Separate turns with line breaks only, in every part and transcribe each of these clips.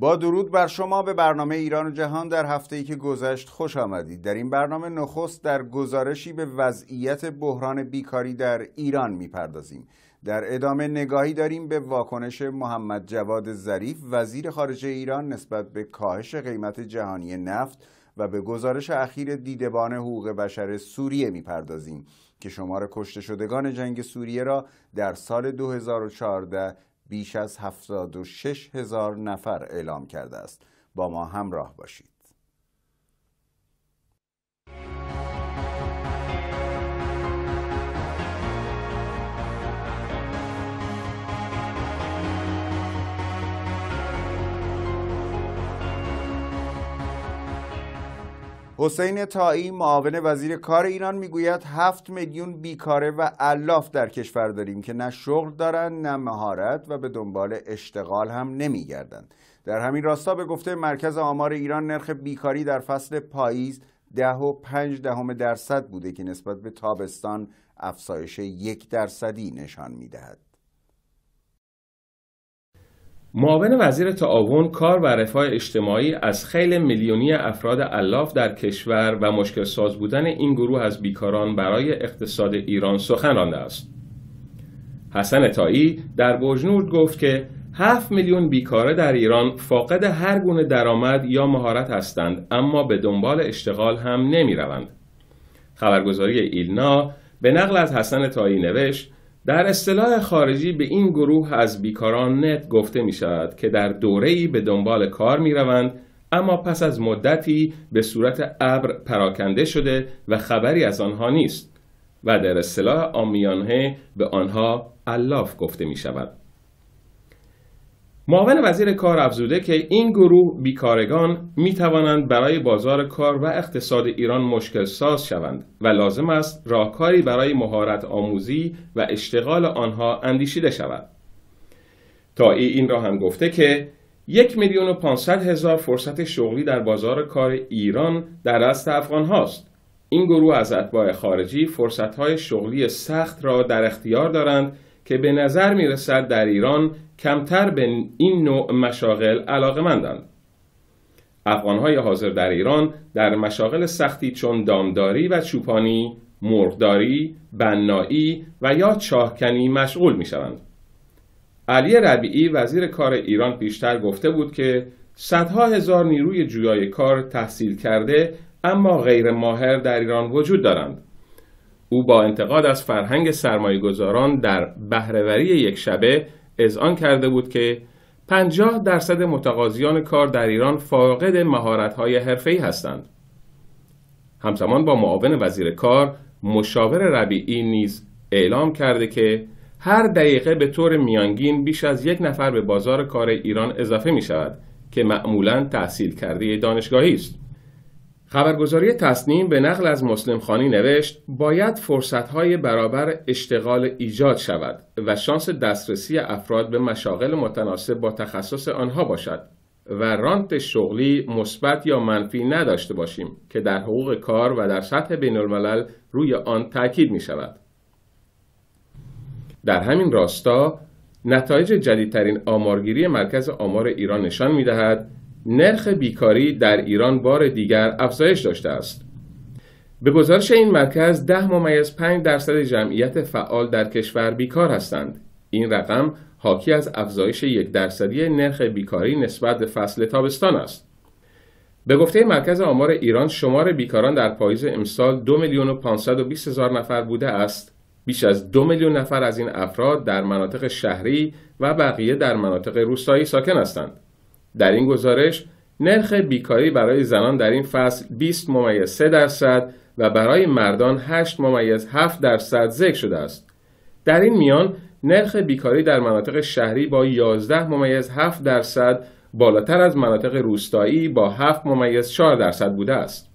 با درود بر شما به برنامه ایران و جهان در هفته ای که گذشت خوش آمدید در این برنامه نخست در گزارشی به وضعیت بحران بیکاری در ایران میپردازیم در ادامه نگاهی داریم به واکنش محمد جواد ظریف وزیر خارجه ایران نسبت به کاهش قیمت جهانی نفت و به گزارش اخیر دیدبان حقوق بشر سوریه میپردازیم که شمار کشته شدگان جنگ سوریه را در سال 2014 بیش از 76 هزار نفر اعلام کرده است با ما همراه باشید حسین تایی معاون وزیر کار ایران میگوید هفت میلیون بیکاره و علاف در کشور داریم که نه شغل دارند نه مهارت و به دنبال اشتغال هم نمیگردند در همین راستا به گفته مرکز آمار ایران نرخ بیکاری در فصل پاییز ده و پنج دهم درصد بوده که نسبت به تابستان افزایش یک درصدی نشان میدهد
معاون وزیر تعاون کار و رفاه اجتماعی از خیلی میلیونی افراد علاف در کشور و مشکل ساز بودن این گروه از بیکاران برای اقتصاد ایران سخن است. حسن تایی در بوجنورد گفت که 7 میلیون بیکاره در ایران فاقد هر گونه درآمد یا مهارت هستند اما به دنبال اشتغال هم نمی روند. خبرگزاری ایلنا به نقل از حسن تایی نوشت در اصطلاح خارجی به این گروه از بیکاران نت گفته می شود که در ای به دنبال کار می روند اما پس از مدتی به صورت ابر پراکنده شده و خبری از آنها نیست و در اصطلاح آمیانه به آنها الاف گفته می شود. معاون وزیر کار افزوده که این گروه بیکارگان می توانند برای بازار کار و اقتصاد ایران مشکل ساز شوند و لازم است راهکاری برای مهارت آموزی و اشتغال آنها اندیشیده شود. تا این را هم گفته که یک میلیون و پانصد هزار فرصت شغلی در بازار کار ایران در دست افغان هاست. این گروه از اتباع خارجی فرصتهای شغلی سخت را در اختیار دارند که به نظر می رسد در ایران کمتر به این نوع مشاغل علاقه مندند. افغانهای حاضر در ایران در مشاغل سختی چون دامداری و چوپانی، مرغداری، بنایی و یا چاهکنی مشغول می شوند. علی ربیعی وزیر کار ایران پیشتر گفته بود که صدها هزار نیروی جویای کار تحصیل کرده اما غیر ماهر در ایران وجود دارند. او با انتقاد از فرهنگ گذاران در بهرهوری یک شبه اذعان کرده بود که 50 درصد متقاضیان کار در ایران فاقد مهارت‌های حرفه‌ای هستند. همزمان با معاون وزیر کار مشاور ربیعی نیز اعلام کرده که هر دقیقه به طور میانگین بیش از یک نفر به بازار کار ایران اضافه می شود که معمولا تحصیل کرده دانشگاهی است. خبرگزاری تصنیم به نقل از مسلم خانی نوشت باید فرصتهای برابر اشتغال ایجاد شود و شانس دسترسی افراد به مشاغل متناسب با تخصص آنها باشد و رانت شغلی مثبت یا منفی نداشته باشیم که در حقوق کار و در سطح بین الملل روی آن تاکید می شود. در همین راستا نتایج جدیدترین آمارگیری مرکز آمار ایران نشان می دهد نرخ بیکاری در ایران بار دیگر افزایش داشته است. به گزارش این مرکز ده ممیز 5 درصد جمعیت فعال در کشور بیکار هستند. این رقم حاکی از افزایش یک درصدی نرخ بیکاری نسبت به فصل تابستان است. به گفته مرکز آمار ایران شمار بیکاران در پاییز امسال 2 میلیون و 520 هزار نفر بوده است. بیش از دو میلیون نفر از این افراد در مناطق شهری و بقیه در مناطق روستایی ساکن هستند. در این گزارش نرخ بیکاری برای زنان در این فصل 20 ممیز 3 درصد و برای مردان 8 ممیز 7 درصد ذکر شده است. در این میان نرخ بیکاری در مناطق شهری با 11 ممیز 7 درصد بالاتر از مناطق روستایی با 7 ممیز 4 درصد بوده است.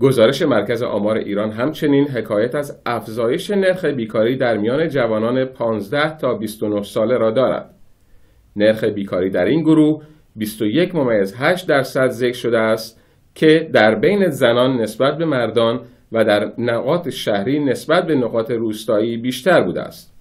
گزارش مرکز آمار ایران همچنین حکایت از افزایش نرخ بیکاری در میان جوانان 15 تا 29 ساله را دارد. نرخ بیکاری در این گروه 21 ممیز 8 درصد ذکر شده است که در بین زنان نسبت به مردان و در نقاط شهری نسبت به نقاط روستایی بیشتر بوده است.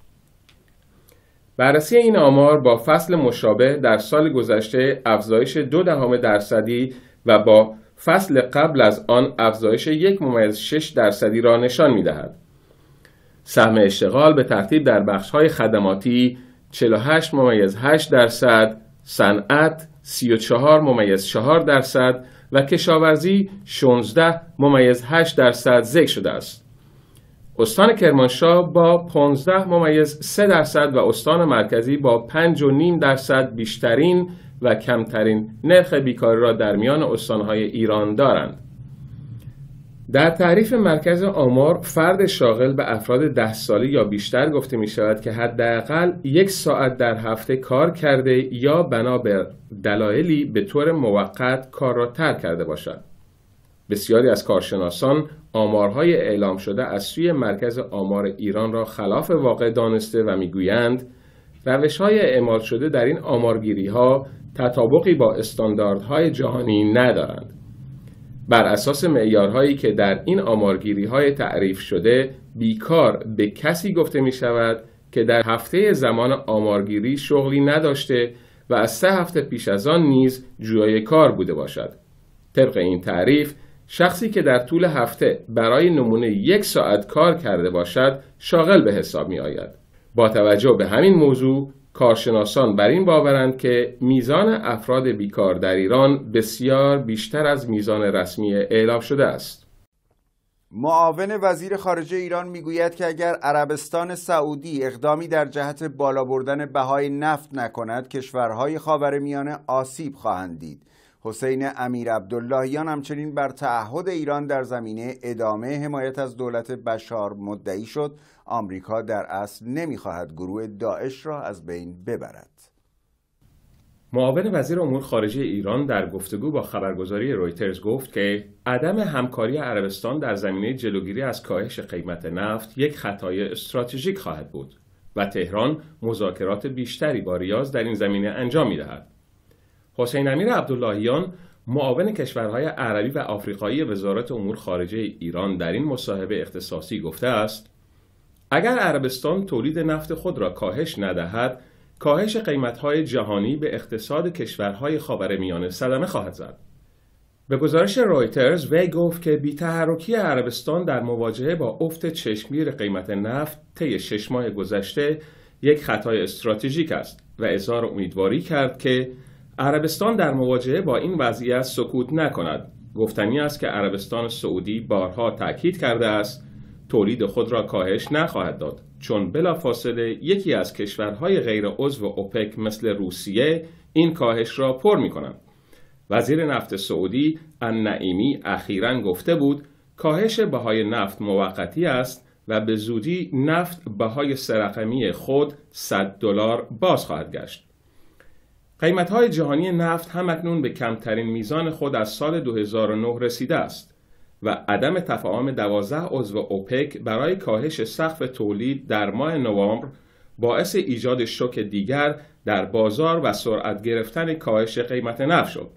بررسی این آمار با فصل مشابه در سال گذشته افزایش دو دهم درصدی و با فصل قبل از آن افزایش یک ممیز 6 درصدی را نشان می دهد. سهم اشتغال به ترتیب در بخشهای خدماتی، 48 ممیز 8 درصد، صنعت 34 ممیز 4 درصد و کشاورزی 16 ممیز 8 درصد ذکر شده است. استان کرمانشاه با 15 ممیز 3 درصد و استان مرکزی با 5 و نیم درصد بیشترین و کمترین نرخ بیکاری را در میان استانهای ایران دارند. در تعریف مرکز آمار فرد شاغل به افراد ده ساله یا بیشتر گفته می شود که حداقل یک ساعت در هفته کار کرده یا بنا به دلایلی به طور موقت کار را ترک کرده باشد. بسیاری از کارشناسان آمارهای اعلام شده از سوی مرکز آمار ایران را خلاف واقع دانسته و میگویند روش های اعمال شده در این آمارگیری ها تطابقی با استانداردهای جهانی ندارند. بر اساس معیارهایی که در این آمارگیری های تعریف شده بیکار به کسی گفته می شود که در هفته زمان آمارگیری شغلی نداشته و از سه هفته پیش از آن نیز جویای کار بوده باشد. طبق این تعریف شخصی که در طول هفته برای نمونه یک ساعت کار کرده باشد شاغل به حساب می آید. با توجه به همین موضوع کارشناسان بر این باورند که میزان افراد بیکار در ایران بسیار بیشتر از میزان رسمی اعلام شده است.
معاون وزیر خارجه ایران میگوید که اگر عربستان سعودی اقدامی در جهت بالا بردن بهای نفت نکند کشورهای خاورمیانه آسیب خواهند دید. حسین امیر عبداللهیان همچنین بر تعهد ایران در زمینه ادامه حمایت از دولت بشار مدعی شد آمریکا در اصل نمیخواهد گروه داعش را از بین ببرد.
معاون وزیر امور خارجه ایران در گفتگو با خبرگزاری رویترز گفت که عدم همکاری عربستان در زمینه جلوگیری از کاهش قیمت نفت یک خطای استراتژیک خواهد بود و تهران مذاکرات بیشتری با ریاض در این زمینه انجام می دهد. حسین امیر عبداللهیان معاون کشورهای عربی و آفریقایی وزارت امور خارجه ایران در این مصاحبه اختصاصی گفته است اگر عربستان تولید نفت خود را کاهش ندهد کاهش قیمتهای جهانی به اقتصاد کشورهای خاورمیانه صدمه خواهد زد به گزارش رویترز وی گفت که بیتحرکی عربستان در مواجهه با افت چشمگیر قیمت نفت طی شش ماه گذشته یک خطای استراتژیک است و اظهار امیدواری کرد که عربستان در مواجهه با این وضعیت سکوت نکند گفتنی است که عربستان سعودی بارها تاکید کرده است تولید خود را کاهش نخواهد داد چون بلافاصله یکی از کشورهای غیر عضو اوپک مثل روسیه این کاهش را پر می کنند. وزیر نفت سعودی النعیمی اخیرا گفته بود کاهش بهای نفت موقتی است و به زودی نفت بهای سرقمی خود 100 دلار باز خواهد گشت. های جهانی نفت هم اکنون به کمترین میزان خود از سال 2009 رسیده است. و عدم تفاهم دوازه عضو اوپک برای کاهش سقف تولید در ماه نوامبر باعث ایجاد شوک دیگر در بازار و سرعت گرفتن کاهش قیمت نفت شد.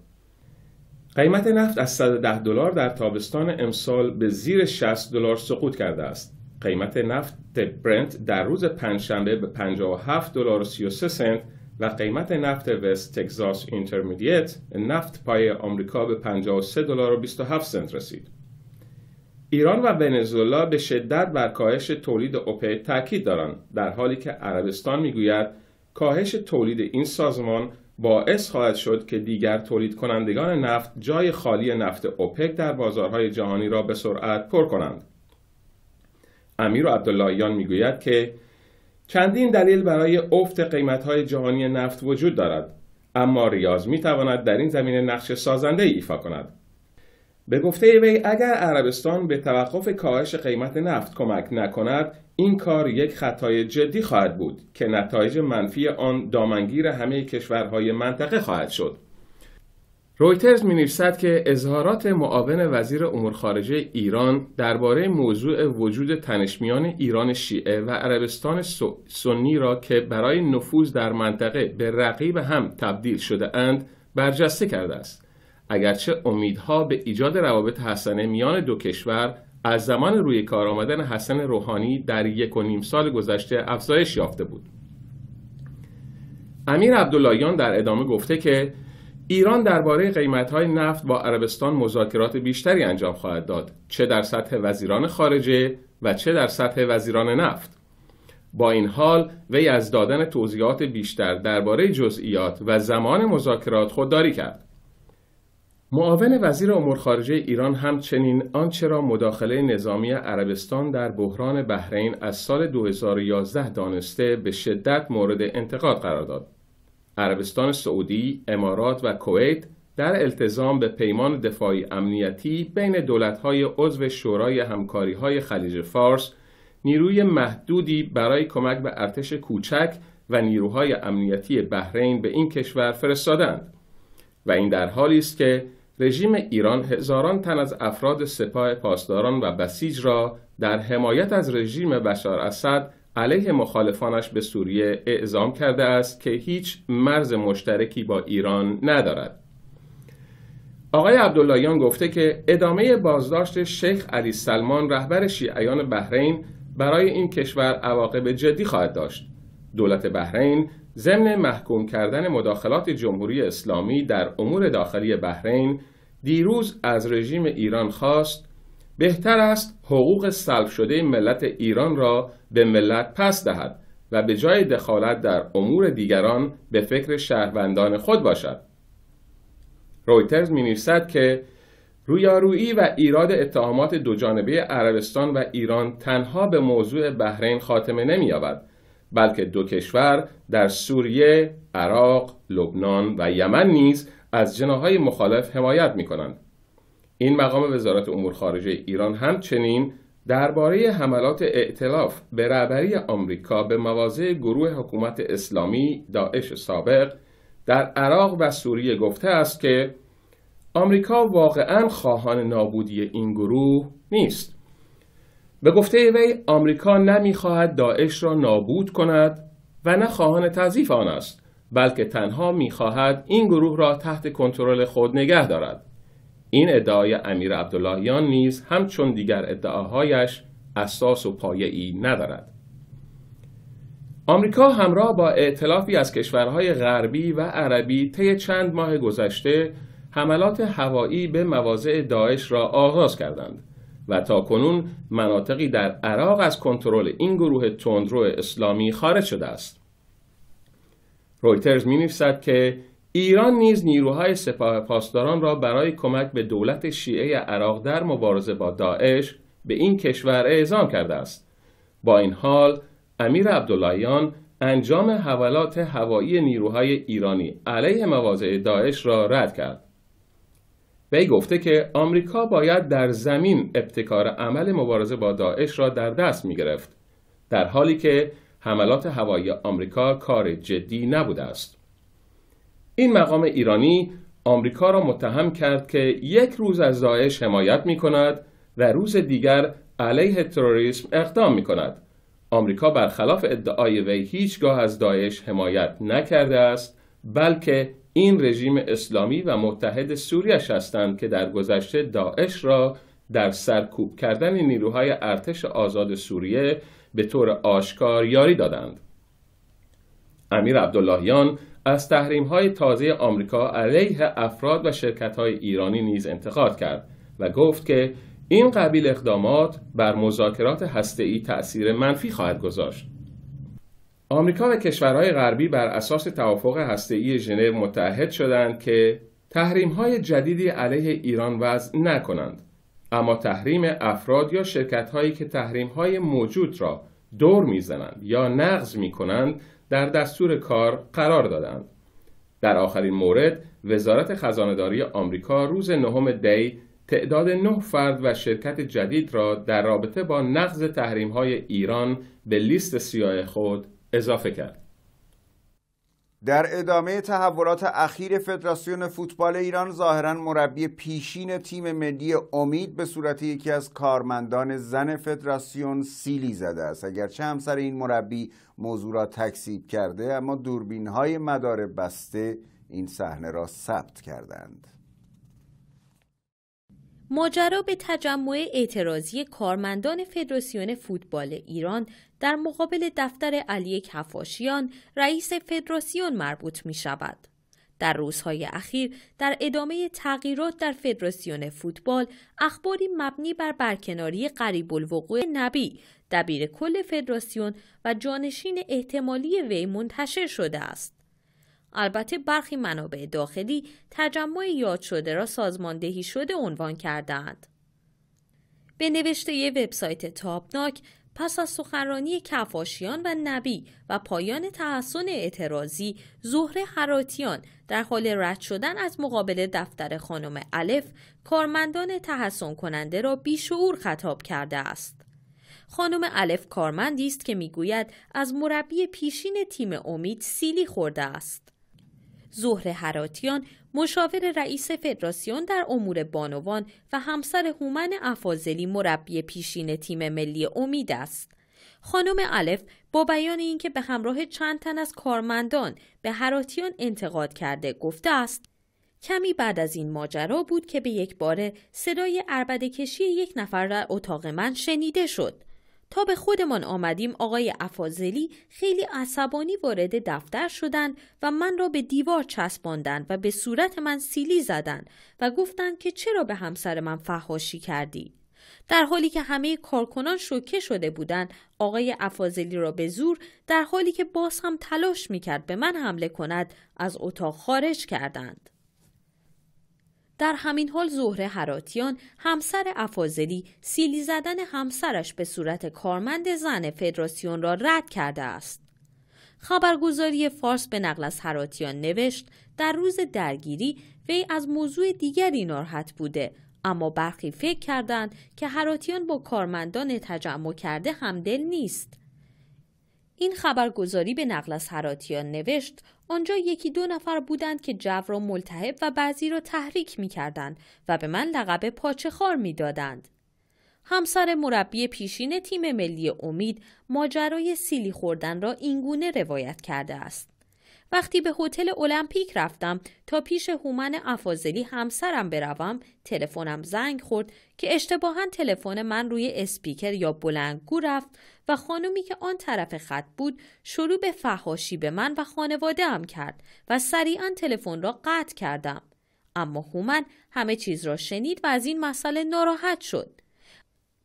قیمت نفت از 110 دلار در تابستان امسال به زیر 60 دلار سقوط کرده است. قیمت نفت برنت در روز پنجشنبه به 57 دلار و 33 سنت و قیمت نفت وست تگزاس اینترمدیت نفت پای آمریکا به 53 دلار و 27 سنت رسید. ایران و ونزوئلا به شدت بر کاهش تولید اوپک تاکید دارند در حالی که عربستان میگوید کاهش تولید این سازمان باعث خواهد شد که دیگر تولید کنندگان نفت جای خالی نفت اوپک در بازارهای جهانی را به سرعت پر کنند. امیر و عبداللهیان میگوید که چندین دلیل برای افت قیمتهای جهانی نفت وجود دارد اما ریاض میتواند در این زمینه نقش سازنده ایفا کند. به گفته وی اگر عربستان به توقف کاهش قیمت نفت کمک نکند این کار یک خطای جدی خواهد بود که نتایج منفی آن دامنگیر همه کشورهای منطقه خواهد شد رویترز می که اظهارات معاون وزیر امور خارجه ایران درباره موضوع وجود تنش میان ایران شیعه و عربستان سنی را که برای نفوذ در منطقه به رقیب هم تبدیل شده اند برجسته کرده است اگرچه امیدها به ایجاد روابط حسنه میان دو کشور از زمان روی کار آمدن حسن روحانی در یک و نیم سال گذشته افزایش یافته بود امیر عبداللهیان در ادامه گفته که ایران درباره قیمتهای نفت با عربستان مذاکرات بیشتری انجام خواهد داد چه در سطح وزیران خارجه و چه در سطح وزیران نفت با این حال وی از دادن توضیحات بیشتر درباره جزئیات و زمان مذاکرات خودداری کرد معاون وزیر امور خارجه ایران همچنین آنچه را مداخله نظامی عربستان در بحران بحرین از سال 2011 دانسته به شدت مورد انتقاد قرار داد. عربستان سعودی، امارات و کویت در التزام به پیمان دفاعی امنیتی بین دولت‌های عضو شورای همکاری‌های خلیج فارس نیروی محدودی برای کمک به ارتش کوچک و نیروهای امنیتی بحرین به این کشور فرستادند و این در حالی است که رژیم ایران هزاران تن از افراد سپاه پاسداران و بسیج را در حمایت از رژیم بشار اسد علیه مخالفانش به سوریه اعزام کرده است که هیچ مرز مشترکی با ایران ندارد. آقای عبداللهیان گفته که ادامه بازداشت شیخ علی سلمان رهبر شیعیان بحرین برای این کشور عواقب جدی خواهد داشت. دولت بحرین ضمن محکوم کردن مداخلات جمهوری اسلامی در امور داخلی بحرین دیروز از رژیم ایران خواست بهتر است حقوق سلب شده ملت ایران را به ملت پس دهد و به جای دخالت در امور دیگران به فکر شهروندان خود باشد. رویترز می که رویارویی و ایراد اتهامات جانبه عربستان و ایران تنها به موضوع بحرین خاتمه نمی‌یابد بلکه دو کشور در سوریه، عراق، لبنان و یمن نیز از جناهای مخالف حمایت می کنند. این مقام وزارت امور خارجه ایران همچنین درباره حملات ائتلاف به رهبری آمریکا به مواضع گروه حکومت اسلامی داعش سابق در عراق و سوریه گفته است که آمریکا واقعا خواهان نابودی این گروه نیست به گفته وی آمریکا نمیخواهد داعش را نابود کند و نه خواهان تضعیف آن است بلکه تنها میخواهد این گروه را تحت کنترل خود نگه دارد این ادعای امیر عبداللهیان نیز همچون دیگر ادعاهایش اساس و پایه‌ای ندارد آمریکا همراه با ائتلافی از کشورهای غربی و عربی طی چند ماه گذشته حملات هوایی به مواضع داعش را آغاز کردند و تا کنون مناطقی در عراق از کنترل این گروه تندرو اسلامی خارج شده است رویترز می که ایران نیز نیروهای سپاه پاسداران را برای کمک به دولت شیعه عراق در مبارزه با داعش به این کشور اعزام کرده است با این حال امیر عبداللهیان انجام حوالات هوایی نیروهای ایرانی علیه مواضع داعش را رد کرد وی گفته که آمریکا باید در زمین ابتکار عمل مبارزه با داعش را در دست می گرفت در حالی که حملات هوایی آمریکا کار جدی نبوده است این مقام ایرانی آمریکا را متهم کرد که یک روز از داعش حمایت می کند و روز دیگر علیه تروریسم اقدام می کند آمریکا برخلاف ادعای وی هیچگاه از داعش حمایت نکرده است بلکه این رژیم اسلامی و متحد سوریش هستند که در گذشته داعش را در سرکوب کردن نیروهای ارتش آزاد سوریه به طور آشکار یاری دادند. امیر عبداللهیان از تحریم های تازه آمریکا علیه افراد و شرکت های ایرانی نیز انتقاد کرد و گفت که این قبیل اقدامات بر مذاکرات هسته‌ای تأثیر منفی خواهد گذاشت. آمریکا و کشورهای غربی بر اساس توافق هسته‌ای ژنو متحد شدند که تحریم‌های جدیدی علیه ایران وضع نکنند اما تحریم افراد یا شرکت‌هایی که تحریم‌های موجود را دور می‌زنند یا نقض می‌کنند در دستور کار قرار دادند در آخرین مورد وزارت خزانهداری آمریکا روز نهم دی تعداد نه فرد و شرکت جدید را در رابطه با نقض تحریم‌های ایران به لیست سیاه خود اضافه کرد
در ادامه تحولات اخیر فدراسیون فوتبال ایران ظاهرا مربی پیشین تیم ملی امید به صورت یکی از کارمندان زن فدراسیون سیلی زده است اگرچه همسر این مربی موضوع را تکسیب کرده اما دوربین های مدار بسته این صحنه را ثبت کردند
ماجرا به تجمع اعتراضی کارمندان فدراسیون فوتبال ایران در مقابل دفتر علی کفاشیان رئیس فدراسیون مربوط می شود. در روزهای اخیر در ادامه تغییرات در فدراسیون فوتبال اخباری مبنی بر برکناری قریب الوقوع نبی دبیر کل فدراسیون و جانشین احتمالی وی منتشر شده است. البته برخی منابع داخلی تجمع یاد شده را سازماندهی شده عنوان کردند. به نوشته وبسایت تابناک پس از سخنرانی کفاشیان و نبی و پایان تحسن اعتراضی زهره حراتیان در حال رد شدن از مقابل دفتر خانم الف کارمندان تحسن کننده را بیشعور خطاب کرده است. خانم الف کارمندی است که میگوید از مربی پیشین تیم امید سیلی خورده است. زهر حراتیان مشاور رئیس فدراسیون در امور بانوان و همسر هومن افاضلی مربی پیشین تیم ملی امید است. خانم الف با بیان اینکه به همراه چند تن از کارمندان به حراتیان انتقاد کرده گفته است کمی بعد از این ماجرا بود که به یک باره صدای عربده کشی یک نفر در اتاق من شنیده شد تا به خودمان آمدیم آقای افاضلی خیلی عصبانی وارد دفتر شدند و من را به دیوار چسباندند و به صورت من سیلی زدند و گفتند که چرا به همسر من فحاشی کردی در حالی که همه کارکنان شوکه شده بودند آقای افاضلی را به زور در حالی که باز هم تلاش میکرد به من حمله کند از اتاق خارج کردند در همین حال زهره هراتیان همسر افاضلی سیلی زدن همسرش به صورت کارمند زن فدراسیون را رد کرده است. خبرگزاری فارس به نقل از هراتیان نوشت در روز درگیری وی از موضوع دیگری ناراحت بوده اما برخی فکر کردند که هراتیان با کارمندان تجمع کرده همدل نیست این خبرگزاری به نقل از هراتیان نوشت آنجا یکی دو نفر بودند که جو را ملتهب و بعضی را تحریک کردند و به من لقب پاچه خار دادند. همسر مربی پیشین تیم ملی امید ماجرای سیلی خوردن را اینگونه روایت کرده است وقتی به هتل المپیک رفتم تا پیش هومن افاضلی همسرم بروم تلفنم زنگ خورد که اشتباها تلفن من روی اسپیکر یا بلندگو رفت و خانومی که آن طرف خط بود شروع به فحاشی به من و خانواده هم کرد و سریعا تلفن را قطع کردم. اما هومن همه چیز را شنید و از این مسئله ناراحت شد.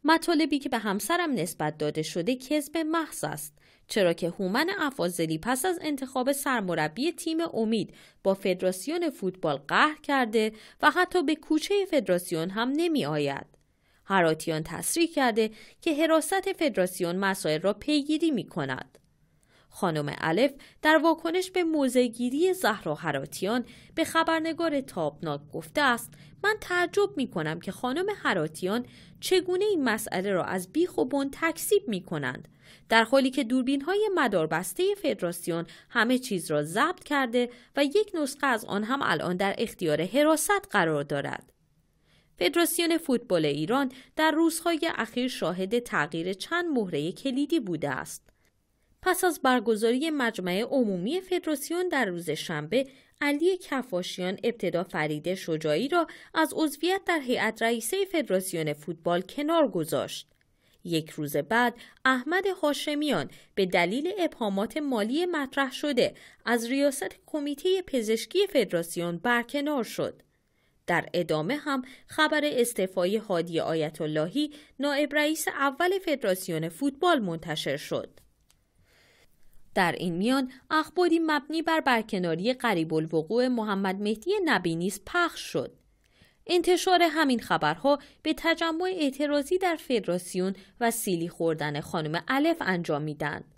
مطالبی که به همسرم نسبت داده شده کذب محض است چرا که هومن افاضلی پس از انتخاب سرمربی تیم امید با فدراسیون فوتبال قهر کرده و حتی به کوچه فدراسیون هم نمی آید. هراتیان تصریح کرده که حراست فدراسیون مسائل را پیگیری می کند. خانم الف در واکنش به موزگیری زهرا هراتیان به خبرنگار تابناک گفته است من تعجب می کنم که خانم هراتیان چگونه این مسئله را از بیخ و بن تکسیب می کنند در حالی که دوربین های مداربسته فدراسیون همه چیز را ضبط کرده و یک نسخه از آن هم الان در اختیار حراست قرار دارد فدراسیون فوتبال ایران در روزهای اخیر شاهد تغییر چند مهره کلیدی بوده است. پس از برگزاری مجمع عمومی فدراسیون در روز شنبه، علی کفاشیان ابتدا فریده شجاعی را از عضویت در هیئت رئیسه فدراسیون فوتبال کنار گذاشت. یک روز بعد احمد هاشمیان به دلیل ابهامات مالی مطرح شده از ریاست کمیته پزشکی فدراسیون برکنار شد. در ادامه هم خبر استعفای هادی آیت اللهی نائب رئیس اول فدراسیون فوتبال منتشر شد. در این میان اخباری مبنی بر برکناری قریب الوقوع محمد مهدی نبی نیز پخش شد. انتشار همین خبرها به تجمع اعتراضی در فدراسیون و سیلی خوردن خانم الف انجام میدند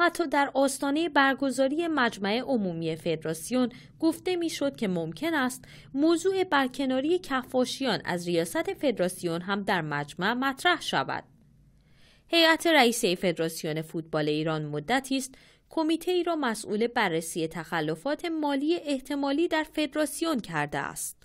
حتی در آستانه برگزاری مجمع عمومی فدراسیون گفته میشد که ممکن است موضوع برکناری کفاشیان از ریاست فدراسیون هم در مجمع مطرح شود. هیئت رئیسه فدراسیون فوتبال ایران مدتی است کمیته ای را مسئول بررسی تخلفات مالی احتمالی در فدراسیون کرده است.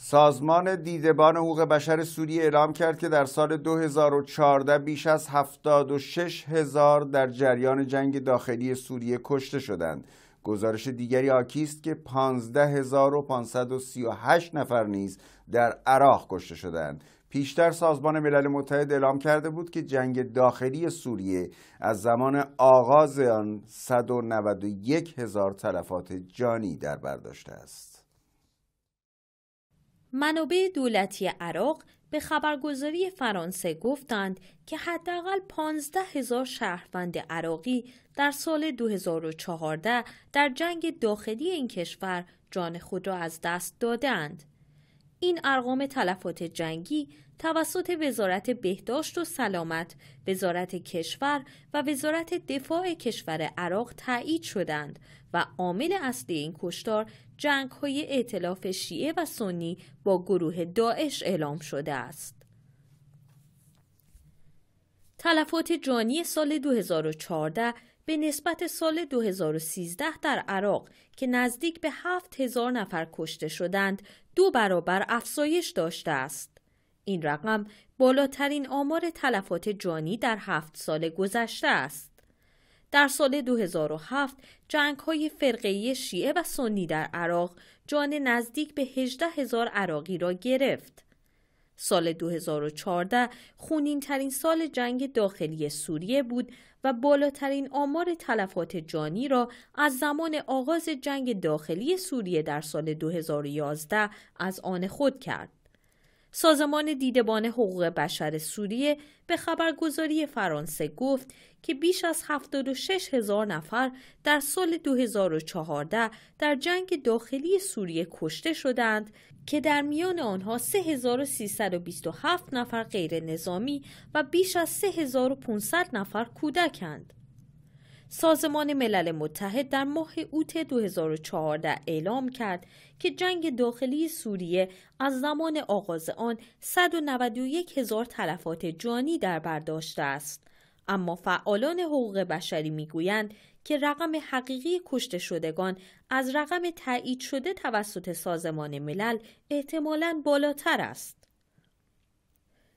سازمان دیدبان حقوق بشر سوریه اعلام کرد که در سال 2014 بیش از 76 هزار در جریان جنگ داخلی سوریه کشته شدند. گزارش دیگری آکیست است که 15538 نفر نیز در عراق کشته شدند. پیشتر سازمان ملل متحد اعلام کرده بود که جنگ داخلی سوریه از زمان آغاز آن 191 هزار تلفات جانی در برداشته است.
منابع دولتی عراق به خبرگزاری فرانسه گفتند که حداقل 15 هزار شهروند عراقی در سال 2014 در جنگ داخلی این کشور جان خود را از دست دادند. این ارقام تلفات جنگی توسط وزارت بهداشت و سلامت، وزارت کشور و وزارت دفاع کشور عراق تایید شدند و عامل اصلی این کشتار جنگ های اعتلاف شیعه و سنی با گروه داعش اعلام شده است. تلفات جانی سال 2014 به نسبت سال 2013 در عراق که نزدیک به 7000 نفر کشته شدند دو برابر افزایش داشته است. این رقم بالاترین آمار تلفات جانی در هفت سال گذشته است. در سال 2007 جنگ های فرقه شیعه و سنی در عراق جان نزدیک به 18 هزار عراقی را گرفت. سال 2014 خونین ترین سال جنگ داخلی سوریه بود و بالاترین آمار تلفات جانی را از زمان آغاز جنگ داخلی سوریه در سال 2011 از آن خود کرد. سازمان دیدبان حقوق بشر سوریه به خبرگزاری فرانسه گفت که بیش از 76 هزار نفر در سال 2014 در جنگ داخلی سوریه کشته شدند که در میان آنها 3327 نفر غیر نظامی و بیش از 3500 نفر کودکند. سازمان ملل متحد در ماه اوت 2014 اعلام کرد که جنگ داخلی سوریه از زمان آغاز آن 191 هزار تلفات جانی در برداشته است. اما فعالان حقوق بشری میگویند که رقم حقیقی کشته شدگان از رقم تایید شده توسط سازمان ملل احتمالاً بالاتر است.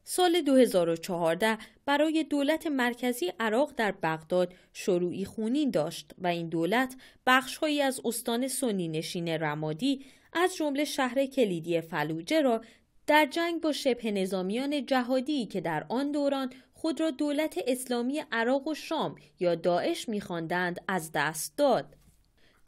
سال 2014 برای دولت مرکزی عراق در بغداد شروعی خونین داشت و این دولت بخشهایی از استان سنی نشین رمادی از جمله شهر کلیدی فلوجه را در جنگ با شبه نظامیان جهادی که در آن دوران خود را دولت اسلامی عراق و شام یا داعش می‌خواندند از دست داد.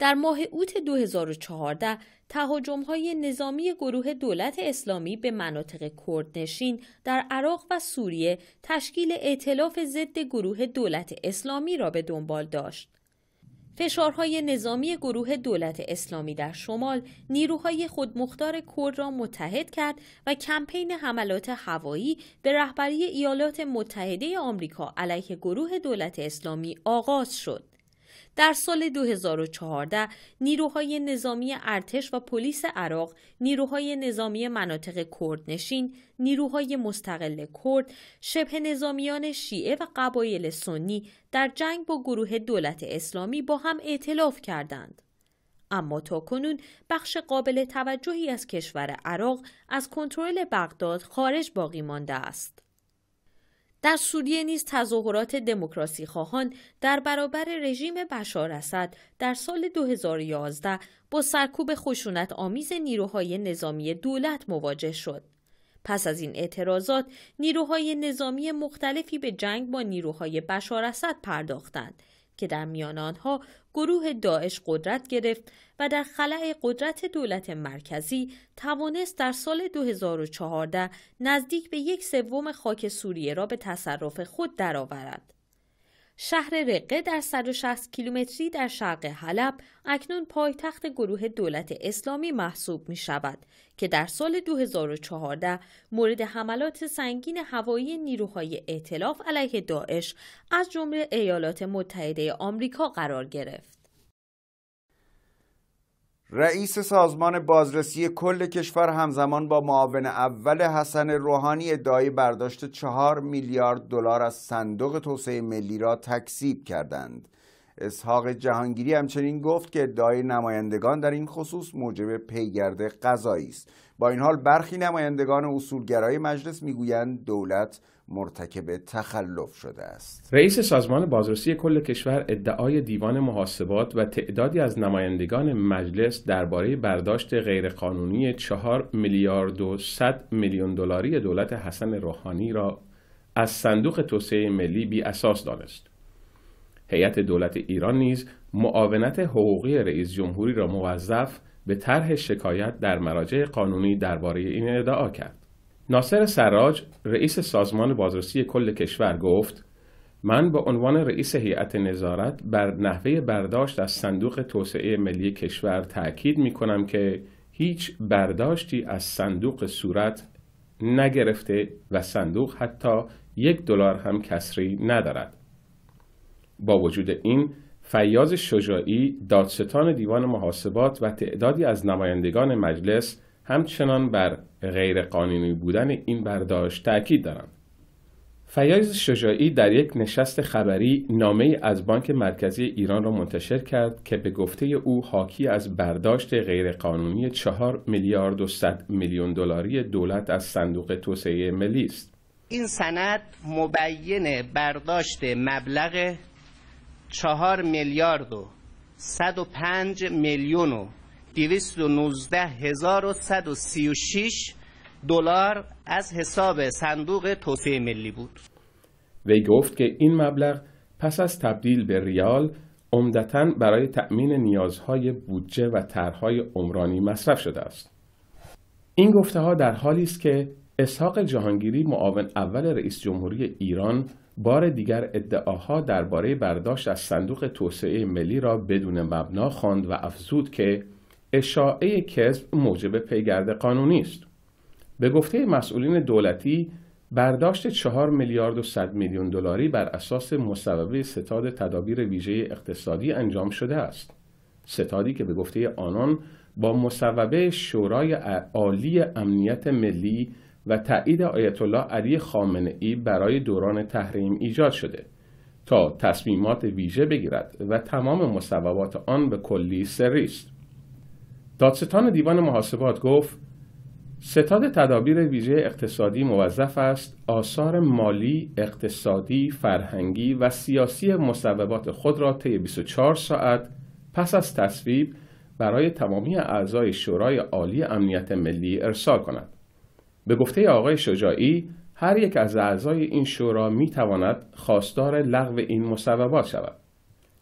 در ماه اوت 2014 تهاجم های نظامی گروه دولت اسلامی به مناطق کردنشین در عراق و سوریه تشکیل ائتلاف ضد گروه دولت اسلامی را به دنبال داشت. فشارهای نظامی گروه دولت اسلامی در شمال نیروهای خودمختار کرد را متحد کرد و کمپین حملات هوایی به رهبری ایالات متحده آمریکا علیه گروه دولت اسلامی آغاز شد. در سال 2014 نیروهای نظامی ارتش و پلیس عراق، نیروهای نظامی مناطق کردنشین، نیروهای مستقل کرد، شبه نظامیان شیعه و قبایل سنی در جنگ با گروه دولت اسلامی با هم ائتلاف کردند. اما تا کنون بخش قابل توجهی از کشور عراق از کنترل بغداد خارج باقی مانده است. در سوریه نیز تظاهرات دموکراسی خواهان در برابر رژیم بشار اسد در سال 2011 با سرکوب خشونت آمیز نیروهای نظامی دولت مواجه شد. پس از این اعتراضات نیروهای نظامی مختلفی به جنگ با نیروهای بشار اسد پرداختند که در میان آنها گروه داعش قدرت گرفت و در خلع قدرت دولت مرکزی توانست در سال 2014 نزدیک به یک سوم خاک سوریه را به تصرف خود درآورد. شهر رقه در 160 کیلومتری در شرق حلب اکنون پایتخت گروه دولت اسلامی محسوب می شود که در سال 2014 مورد حملات سنگین هوایی نیروهای ائتلاف علیه داعش از جمله ایالات متحده آمریکا قرار گرفت.
رئیس سازمان بازرسی کل کشور همزمان با معاون اول حسن روحانی ادعای برداشت چهار میلیارد دلار از صندوق توسعه ملی را تکسیب کردند اسحاق جهانگیری همچنین گفت که ادعای نمایندگان در این خصوص موجب پیگرد قضایی است با این حال برخی نمایندگان اصولگرای مجلس میگویند دولت مرتکب تخلف شده است
رئیس سازمان بازرسی کل کشور ادعای دیوان محاسبات و تعدادی از نمایندگان مجلس درباره برداشت غیرقانونی 4 میلیارد و 100 میلیون دلاری دولت حسن روحانی را از صندوق توسعه ملی بی اساس دانست هیئت دولت ایران نیز معاونت حقوقی رئیس جمهوری را موظف به طرح شکایت در مراجع قانونی درباره این ادعا کرد ناصر سراج رئیس سازمان بازرسی کل کشور گفت من به عنوان رئیس هیئت نظارت بر نحوه برداشت از صندوق توسعه ملی کشور تاکید می کنم که هیچ برداشتی از صندوق صورت نگرفته و صندوق حتی یک دلار هم کسری ندارد. با وجود این فیاض شجاعی دادستان دیوان محاسبات و تعدادی از نمایندگان مجلس همچنان بر غیرقانونی بودن این برداشت تاکید دارند فیاض شجاعی در یک نشست خبری نامه از بانک مرکزی ایران را منتشر کرد که به گفته او حاکی از برداشت غیرقانونی 4 میلیارد و 100 میلیون دلاری دولت از صندوق توسعه ملی است.
این سند مبین برداشت مبلغ 4 میلیارد و 105 میلیون و 219136 دلار از حساب صندوق
توسعه ملی بود وی گفت که این مبلغ پس از تبدیل به ریال عمدتا برای تأمین نیازهای بودجه و طرحهای عمرانی مصرف شده است این گفته ها در حالی است که اسحاق جهانگیری معاون اول رئیس جمهوری ایران بار دیگر ادعاها درباره برداشت از صندوق توسعه ملی را بدون مبنا خواند و افزود که اشاعه کذب موجب پیگرد قانونی است. به گفته مسئولین دولتی برداشت 4 میلیارد و 100 میلیون دلاری بر اساس مصوبه ستاد تدابیر ویژه اقتصادی انجام شده است. ستادی که به گفته آنان با مصوبه شورای عالی امنیت ملی و تایید آیت الله علی خامنه ای برای دوران تحریم ایجاد شده تا تصمیمات ویژه بگیرد و تمام مصوبات آن به کلی سری است. دادستان دیوان محاسبات گفت ستاد تدابیر ویژه اقتصادی موظف است آثار مالی، اقتصادی، فرهنگی و سیاسی مصوبات خود را طی 24 ساعت پس از تصویب برای تمامی اعضای شورای عالی امنیت ملی ارسال کند. به گفته آقای شجاعی، هر یک از اعضای این شورا می تواند خواستار لغو این مصوبات شود.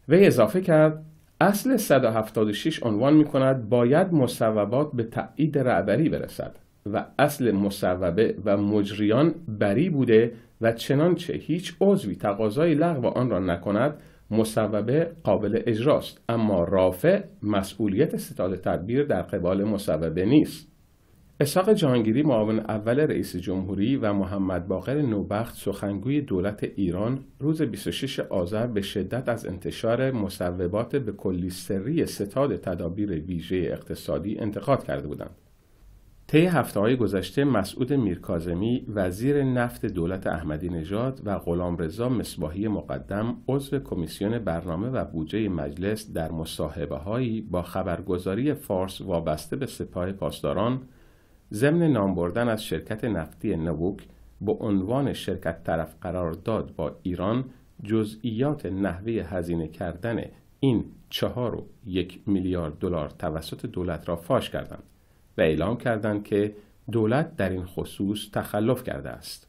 وی اضافه کرد اصل 176 عنوان می کند باید مصوبات به تأیید رهبری برسد و اصل مصوبه و مجریان بری بوده و چنانچه هیچ عضوی تقاضای لغو آن را نکند مصوبه قابل اجراست اما رافع مسئولیت ستاد تدبیر در قبال مصوبه نیست اسحاق جهانگیری معاون اول رئیس جمهوری و محمد باقر نوبخت سخنگوی دولت ایران روز 26 آذر به شدت از انتشار مصوبات به کلی سری ستاد تدابیر ویژه اقتصادی انتقاد کرده بودند. طی هفته های گذشته مسعود میرکازمی وزیر نفت دولت احمدی نژاد و غلامرضا مصباحی مقدم عضو کمیسیون برنامه و بودجه مجلس در مصاحبه هایی با خبرگزاری فارس وابسته به سپاه پاسداران ضمن نام بردن از شرکت نفتی نووک با عنوان شرکت طرف قرار داد با ایران جزئیات نحوه هزینه کردن این چهار و یک میلیارد دلار توسط دولت را فاش کردند و اعلام کردند که دولت در این خصوص تخلف کرده است.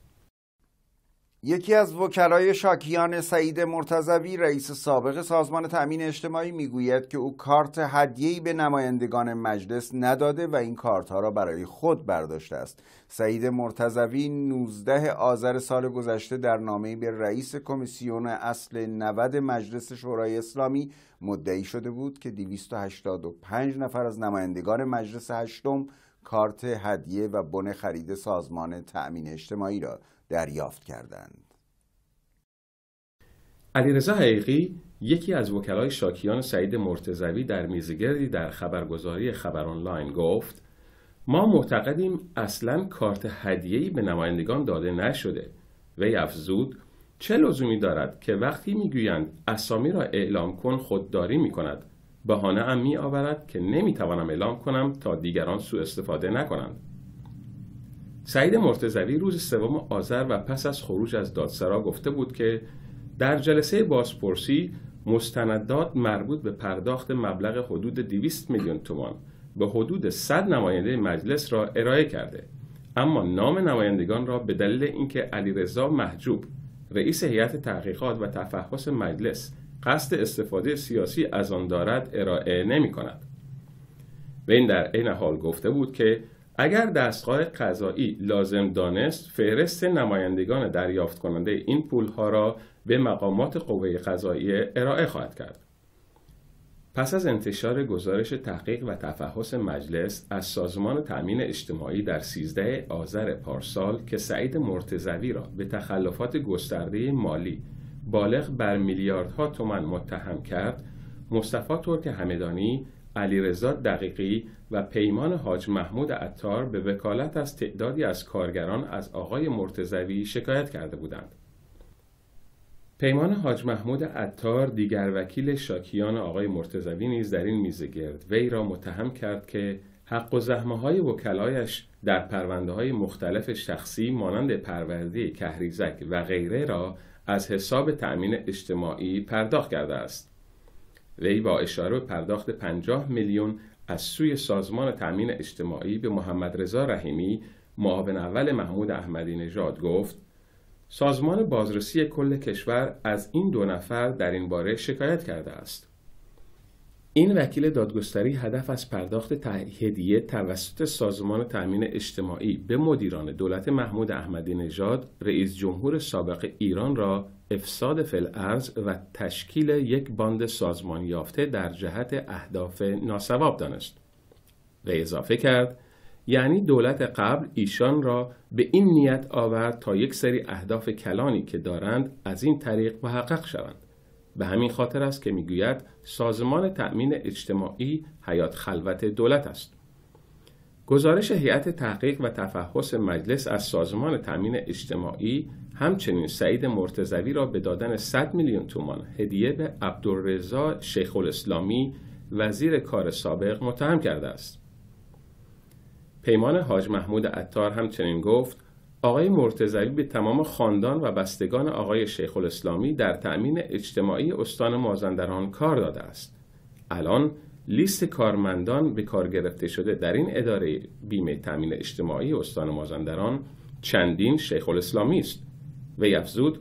یکی از وکلای شاکیان سعید مرتضوی رئیس سابق سازمان تأمین اجتماعی میگوید که او کارت هدیه‌ای به نمایندگان مجلس نداده و این کارتها را برای خود برداشته است. سعید مرتضوی 19 آذر سال گذشته در نامه‌ای به رئیس کمیسیون اصل 90 مجلس شورای اسلامی مدعی شده بود که 285 نفر از نمایندگان مجلس هشتم کارت هدیه و بن خرید سازمان تأمین اجتماعی را
دریافت کردند علیرضا حقیقی یکی از وکلای شاکیان سعید مرتزوی در میزگردی در خبرگزاری خبر آنلاین گفت ما معتقدیم اصلا کارت هدیه‌ای به نمایندگان داده نشده وی افزود چه لزومی دارد که وقتی میگویند اسامی را اعلام کن خودداری میکند بهانه ام میآورد که نمیتوانم اعلام کنم تا دیگران سوء استفاده نکنند سعید مرتزوی روز سوم آذر و پس از خروج از دادسرا گفته بود که در جلسه بازپرسی مستندات مربوط به پرداخت مبلغ حدود 200 میلیون تومان به حدود 100 نماینده مجلس را ارائه کرده اما نام نمایندگان را به دلیل اینکه علیرضا محجوب رئیس هیئت تحقیقات و تفحص مجلس قصد استفاده سیاسی از آن دارد ارائه نمی کند. وین در عین حال گفته بود که اگر دستگاه قضایی لازم دانست فهرست نمایندگان دریافت کننده این پولها را به مقامات قوه قضاییه ارائه خواهد کرد. پس از انتشار گزارش تحقیق و تفحص مجلس از سازمان تأمین اجتماعی در 13 آذر پارسال که سعید مرتزوی را به تخلفات گسترده مالی بالغ بر میلیاردها تومن متهم کرد، مصطفی ترک همدانی علیرضا دقیقی و پیمان حاج محمود عطار به وکالت از تعدادی از کارگران از آقای مرتزوی شکایت کرده بودند. پیمان حاج محمود عطار دیگر وکیل شاکیان آقای مرتزوی نیز در این میزه گرد وی را متهم کرد که حق و زحمه های وکلایش در پرونده های مختلف شخصی مانند پرورده کهریزک و غیره را از حساب تأمین اجتماعی پرداخت کرده است. وی با اشاره به پرداخت 50 میلیون از سوی سازمان تأمین اجتماعی به محمد رضا رحیمی معاون اول محمود احمدی نژاد گفت سازمان بازرسی کل کشور از این دو نفر در این باره شکایت کرده است این وکیل دادگستری هدف از پرداخت هدیه توسط سازمان تأمین اجتماعی به مدیران دولت محمود احمدی نژاد رئیس جمهور سابق ایران را افساد فلعرز و تشکیل یک باند سازمان یافته در جهت اهداف ناسواب دانست و اضافه کرد یعنی دولت قبل ایشان را به این نیت آورد تا یک سری اهداف کلانی که دارند از این طریق محقق شوند به همین خاطر است که میگوید سازمان تأمین اجتماعی حیات خلوت دولت است. گزارش هیئت تحقیق و تفحص مجلس از سازمان تأمین اجتماعی همچنین سعید مرتزوی را به دادن 100 میلیون تومان هدیه به عبدالرضا شیخ الاسلامی وزیر کار سابق متهم کرده است. پیمان حاج محمود عطار همچنین گفت آقای مرتزوی به تمام خاندان و بستگان آقای شیخ الاسلامی در تأمین اجتماعی استان مازندران کار داده است. الان لیست کارمندان به کار گرفته شده در این اداره بیمه تأمین اجتماعی استان مازندران چندین شیخ الاسلامی است. و افزود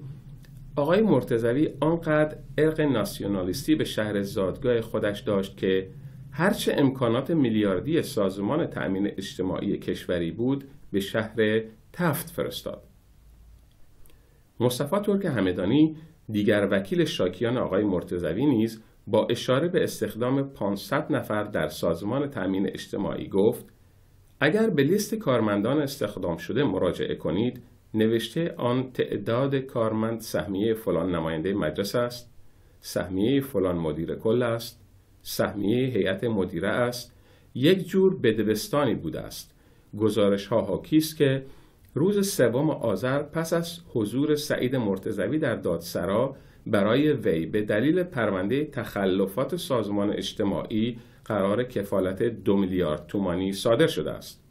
آقای مرتزوی آنقدر ارق ناسیونالیستی به شهر زادگاه خودش داشت که هرچه امکانات میلیاردی سازمان تأمین اجتماعی کشوری بود به شهر تفت فرستاد مصطفی ترک همدانی دیگر وکیل شاکیان آقای مرتزوی نیز با اشاره به استخدام 500 نفر در سازمان تأمین اجتماعی گفت اگر به لیست کارمندان استخدام شده مراجعه کنید نوشته آن تعداد کارمند سهمیه فلان نماینده مجلس است سهمیه فلان مدیر کل است سهمیه هیئت مدیره است یک جور بدبستانی بوده است گزارش ها حاکی است که روز سوم آذر پس از حضور سعید مرتزوی در دادسرا برای وی به دلیل پرونده تخلفات سازمان اجتماعی قرار کفالت دو میلیارد تومانی صادر شده است.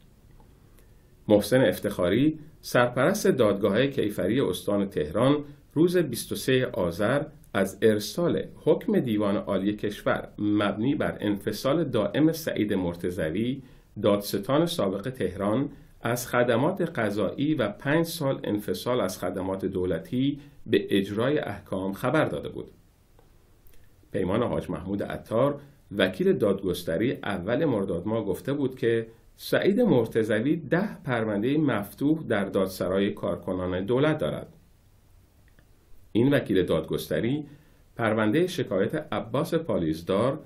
محسن افتخاری سرپرست دادگاه کیفری استان تهران روز 23 آذر از ارسال حکم دیوان عالی کشور مبنی بر انفصال دائم سعید مرتزوی دادستان سابق تهران از خدمات قضایی و پنج سال انفصال از خدمات دولتی به اجرای احکام خبر داده بود. پیمان حاج محمود عطار وکیل دادگستری اول مرداد گفته بود که سعید مرتزوی ده پرونده مفتوح در دادسرای کارکنان دولت دارد. این وکیل دادگستری پرونده شکایت عباس پالیزدار،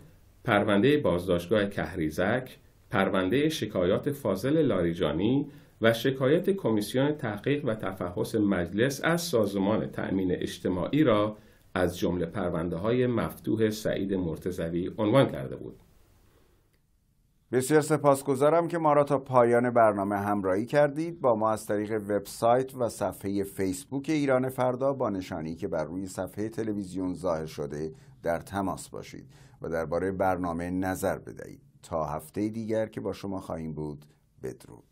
پرونده بازداشتگاه کهریزک، پرونده شکایات فاضل لاریجانی و شکایت کمیسیون تحقیق و تفحص مجلس از سازمان تأمین اجتماعی را از جمله پرونده های مفتوح سعید مرتزوی عنوان کرده بود. بسیار سپاسگزارم که
ما را تا پایان برنامه همراهی کردید با ما از طریق وبسایت و صفحه فیسبوک ایران فردا با نشانی که بر روی صفحه تلویزیون ظاهر شده در تماس باشید و درباره برنامه نظر بدهید تا هفته دیگر که با شما خواهیم بود بدرود